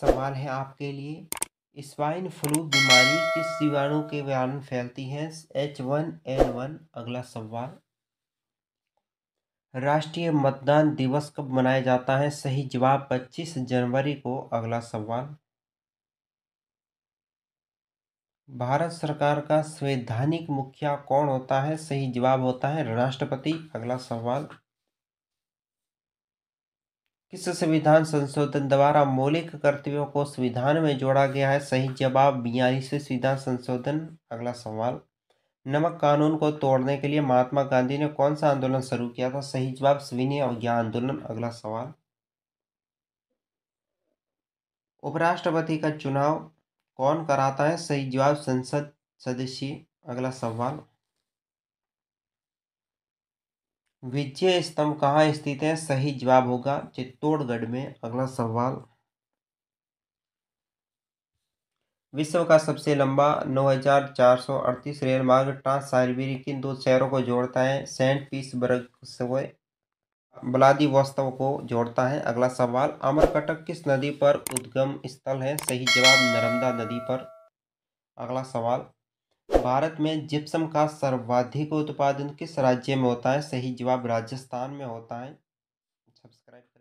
सवाल है आपके लिए स्वाइन फ्लू बीमारी किस जीवाणु के कारण फैलती है एच वन एन वन अगला सवाल राष्ट्रीय मतदान दिवस कब मनाया जाता है सही जवाब 25 जनवरी को अगला सवाल भारत सरकार का संवैधानिक मुखिया कौन होता है सही जवाब होता है राष्ट्रपति अगला सवाल किस संविधान संशोधन द्वारा मौलिक कर्तव्यों को संविधान में जोड़ा गया है सही जवाब बयालीसवें संविधान संशोधन अगला सवाल नमक कानून को तोड़ने के लिए महात्मा गांधी ने कौन सा आंदोलन शुरू किया था सही जवाब स्विनय अवज्ञा आंदोलन अगला सवाल उपराष्ट्रपति का चुनाव कौन कराता है सही जवाब संसद सदस्य अगला सवाल विजय स्तंभ कहाँ स्थित है सही जवाब होगा चित्तौड़गढ़ में अगला सवाल विश्व का सबसे लंबा 9,438 रेल मार्ग ट्रांस साइबेरिया किन दो शहरों को जोड़ता है सेंट पीसबर्ग से वास्तव को जोड़ता है अगला सवाल अमरकटक किस नदी पर उद्गम स्थल है सही जवाब नर्मदा नदी पर अगला सवाल भारत में जिप्सम का सर्वाधिक उत्पादन किस राज्य में होता है सही जवाब राजस्थान में होता है सब्सक्राइब